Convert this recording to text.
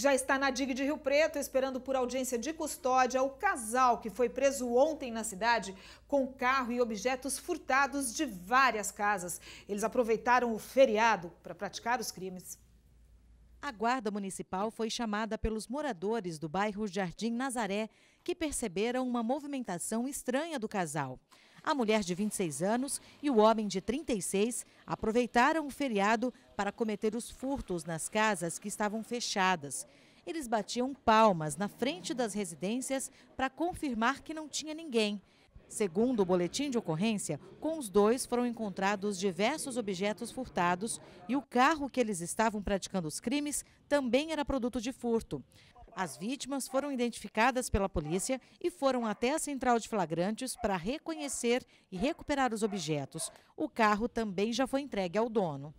Já está na DIG de Rio Preto, esperando por audiência de custódia, o casal que foi preso ontem na cidade com carro e objetos furtados de várias casas. Eles aproveitaram o feriado para praticar os crimes. A guarda municipal foi chamada pelos moradores do bairro Jardim Nazaré, que perceberam uma movimentação estranha do casal. A mulher de 26 anos e o homem de 36 aproveitaram o feriado para cometer os furtos nas casas que estavam fechadas. Eles batiam palmas na frente das residências para confirmar que não tinha ninguém. Segundo o boletim de ocorrência, com os dois foram encontrados diversos objetos furtados e o carro que eles estavam praticando os crimes também era produto de furto. As vítimas foram identificadas pela polícia e foram até a central de flagrantes para reconhecer e recuperar os objetos. O carro também já foi entregue ao dono.